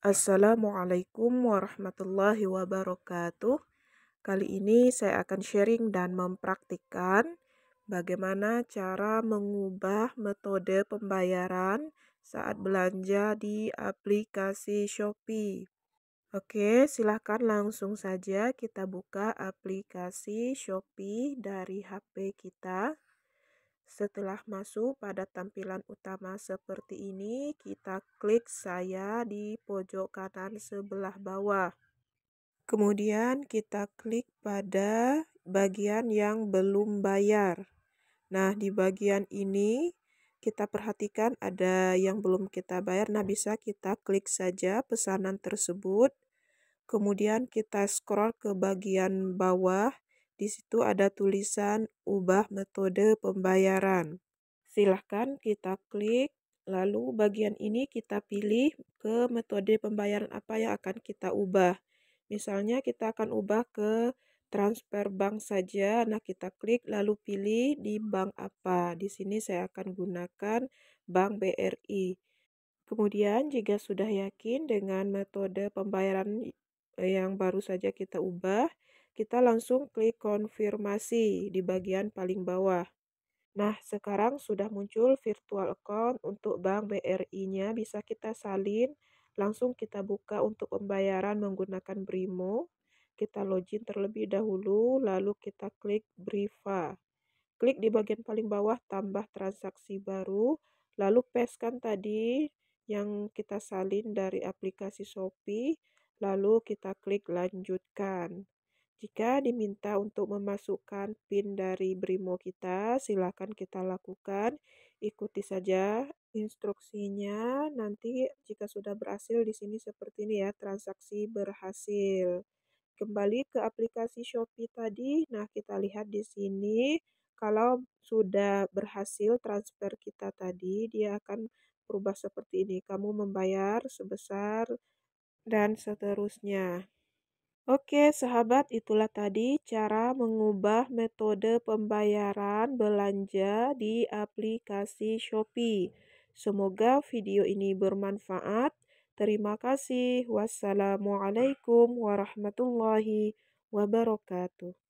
Assalamualaikum warahmatullahi wabarakatuh. Kali ini saya akan sharing dan mempraktikkan bagaimana cara mengubah metode pembayaran saat belanja di aplikasi Shopee. Oke, silahkan langsung saja kita buka aplikasi Shopee dari HP kita. Setelah masuk pada tampilan utama seperti ini, kita klik saya di pojok kanan sebelah bawah. Kemudian kita klik pada bagian yang belum bayar. Nah, di bagian ini kita perhatikan ada yang belum kita bayar. Nah, bisa kita klik saja pesanan tersebut. Kemudian kita scroll ke bagian bawah di situ ada tulisan ubah metode pembayaran. Silahkan kita klik, lalu bagian ini kita pilih ke metode pembayaran apa yang akan kita ubah. Misalnya kita akan ubah ke transfer bank saja. Nah, kita klik lalu pilih di bank apa. Di sini saya akan gunakan bank BRI. Kemudian jika sudah yakin dengan metode pembayaran yang baru saja kita ubah, kita langsung klik konfirmasi di bagian paling bawah. Nah, sekarang sudah muncul virtual account untuk bank BRI-nya bisa kita salin, langsung kita buka untuk pembayaran menggunakan Brimo. Kita login terlebih dahulu, lalu kita klik Briva. Klik di bagian paling bawah tambah transaksi baru, lalu kan tadi yang kita salin dari aplikasi Shopee, lalu kita klik lanjutkan. Jika diminta untuk memasukkan PIN dari Brimo kita, silakan kita lakukan. Ikuti saja instruksinya. Nanti jika sudah berhasil di sini seperti ini ya, transaksi berhasil. Kembali ke aplikasi Shopee tadi. Nah, kita lihat di sini kalau sudah berhasil transfer kita tadi, dia akan berubah seperti ini. Kamu membayar sebesar dan seterusnya. Oke, sahabat, itulah tadi cara mengubah metode pembayaran belanja di aplikasi Shopee. Semoga video ini bermanfaat. Terima kasih. Wassalamualaikum warahmatullahi wabarakatuh.